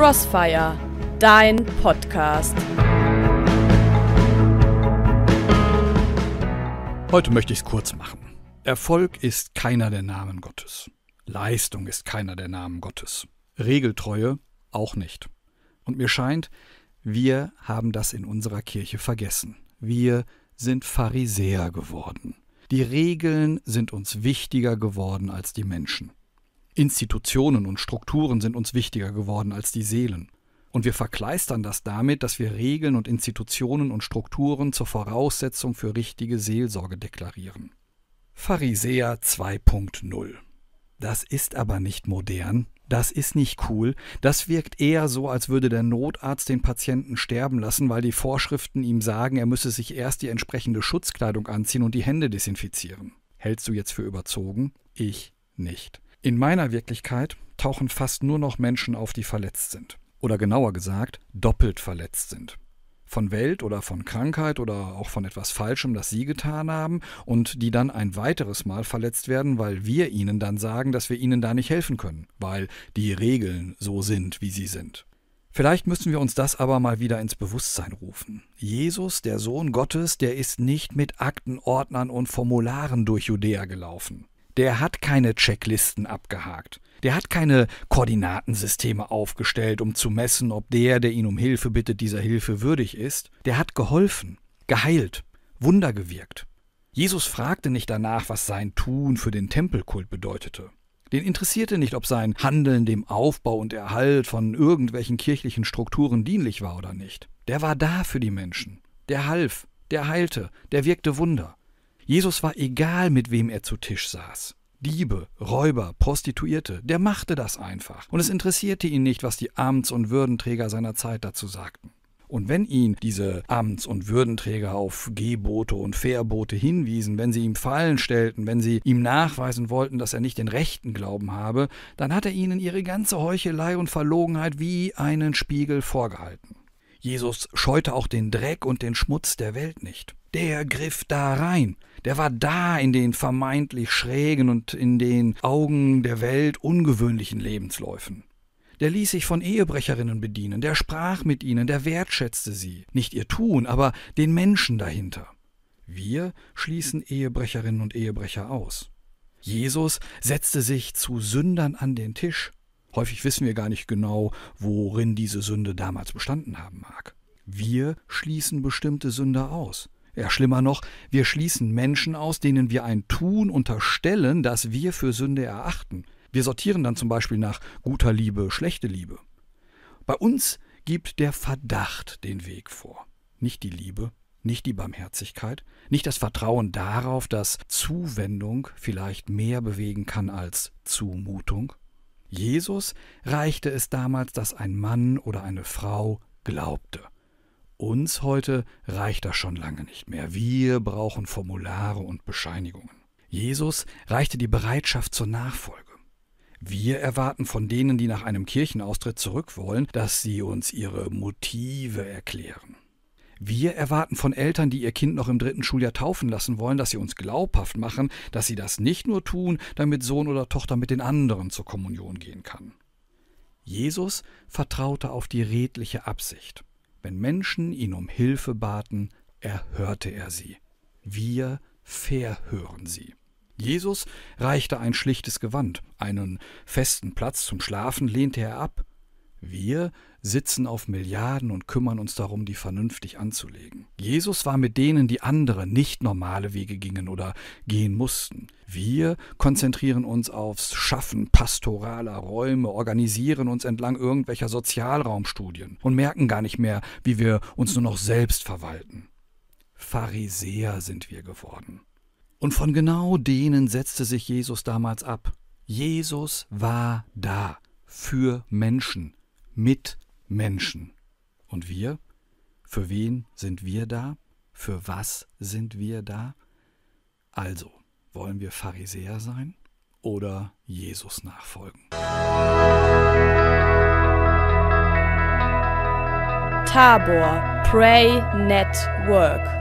Crossfire, dein Podcast. Heute möchte ich es kurz machen. Erfolg ist keiner der Namen Gottes. Leistung ist keiner der Namen Gottes. Regeltreue auch nicht. Und mir scheint, wir haben das in unserer Kirche vergessen. Wir sind Pharisäer geworden. Die Regeln sind uns wichtiger geworden als die Menschen. Institutionen und Strukturen sind uns wichtiger geworden als die Seelen. Und wir verkleistern das damit, dass wir Regeln und Institutionen und Strukturen zur Voraussetzung für richtige Seelsorge deklarieren. Pharisäer 2.0 Das ist aber nicht modern, das ist nicht cool, das wirkt eher so, als würde der Notarzt den Patienten sterben lassen, weil die Vorschriften ihm sagen, er müsse sich erst die entsprechende Schutzkleidung anziehen und die Hände desinfizieren. Hältst du jetzt für überzogen? Ich nicht. In meiner Wirklichkeit tauchen fast nur noch Menschen auf, die verletzt sind. Oder genauer gesagt, doppelt verletzt sind. Von Welt oder von Krankheit oder auch von etwas Falschem, das sie getan haben und die dann ein weiteres Mal verletzt werden, weil wir ihnen dann sagen, dass wir ihnen da nicht helfen können, weil die Regeln so sind, wie sie sind. Vielleicht müssen wir uns das aber mal wieder ins Bewusstsein rufen. Jesus, der Sohn Gottes, der ist nicht mit Aktenordnern und Formularen durch Judäa gelaufen der hat keine Checklisten abgehakt. Der hat keine Koordinatensysteme aufgestellt, um zu messen, ob der, der ihn um Hilfe bittet, dieser Hilfe würdig ist. Der hat geholfen, geheilt, Wunder gewirkt. Jesus fragte nicht danach, was sein Tun für den Tempelkult bedeutete. Den interessierte nicht, ob sein Handeln dem Aufbau und Erhalt von irgendwelchen kirchlichen Strukturen dienlich war oder nicht. Der war da für die Menschen. Der half, der heilte, der wirkte Wunder. Jesus war egal, mit wem er zu Tisch saß. Diebe, Räuber, Prostituierte, der machte das einfach. Und es interessierte ihn nicht, was die Amts- und Würdenträger seiner Zeit dazu sagten. Und wenn ihn diese Amts- und Würdenträger auf Gebote und Verbote hinwiesen, wenn sie ihm Fallen stellten, wenn sie ihm nachweisen wollten, dass er nicht den rechten Glauben habe, dann hat er ihnen ihre ganze Heuchelei und Verlogenheit wie einen Spiegel vorgehalten. Jesus scheute auch den Dreck und den Schmutz der Welt nicht der griff da rein. Der war da in den vermeintlich schrägen und in den Augen der Welt ungewöhnlichen Lebensläufen. Der ließ sich von Ehebrecherinnen bedienen, der sprach mit ihnen, der wertschätzte sie, nicht ihr Tun, aber den Menschen dahinter. Wir schließen Ehebrecherinnen und Ehebrecher aus. Jesus setzte sich zu Sündern an den Tisch. Häufig wissen wir gar nicht genau, worin diese Sünde damals bestanden haben mag. Wir schließen bestimmte Sünder aus. Ja, schlimmer noch, wir schließen Menschen aus, denen wir ein Tun unterstellen, das wir für Sünde erachten. Wir sortieren dann zum Beispiel nach guter Liebe, schlechte Liebe. Bei uns gibt der Verdacht den Weg vor, nicht die Liebe, nicht die Barmherzigkeit, nicht das Vertrauen darauf, dass Zuwendung vielleicht mehr bewegen kann als Zumutung. Jesus reichte es damals, dass ein Mann oder eine Frau glaubte. Uns heute reicht das schon lange nicht mehr. Wir brauchen Formulare und Bescheinigungen. Jesus reichte die Bereitschaft zur Nachfolge. Wir erwarten von denen, die nach einem Kirchenaustritt zurück wollen, dass sie uns ihre Motive erklären. Wir erwarten von Eltern, die ihr Kind noch im dritten Schuljahr taufen lassen wollen, dass sie uns glaubhaft machen, dass sie das nicht nur tun, damit Sohn oder Tochter mit den anderen zur Kommunion gehen kann. Jesus vertraute auf die redliche Absicht. Wenn Menschen ihn um Hilfe baten, erhörte er sie. Wir verhören sie. Jesus reichte ein schlichtes Gewand, einen festen Platz zum Schlafen lehnte er ab, wir sitzen auf Milliarden und kümmern uns darum, die vernünftig anzulegen. Jesus war mit denen, die andere, nicht normale Wege gingen oder gehen mussten. Wir konzentrieren uns aufs Schaffen pastoraler Räume, organisieren uns entlang irgendwelcher Sozialraumstudien und merken gar nicht mehr, wie wir uns nur noch selbst verwalten. Pharisäer sind wir geworden. Und von genau denen setzte sich Jesus damals ab. Jesus war da für Menschen, mit Menschen. Und wir? Für wen sind wir da? Für was sind wir da? Also, wollen wir Pharisäer sein oder Jesus nachfolgen? Tabor Pray Network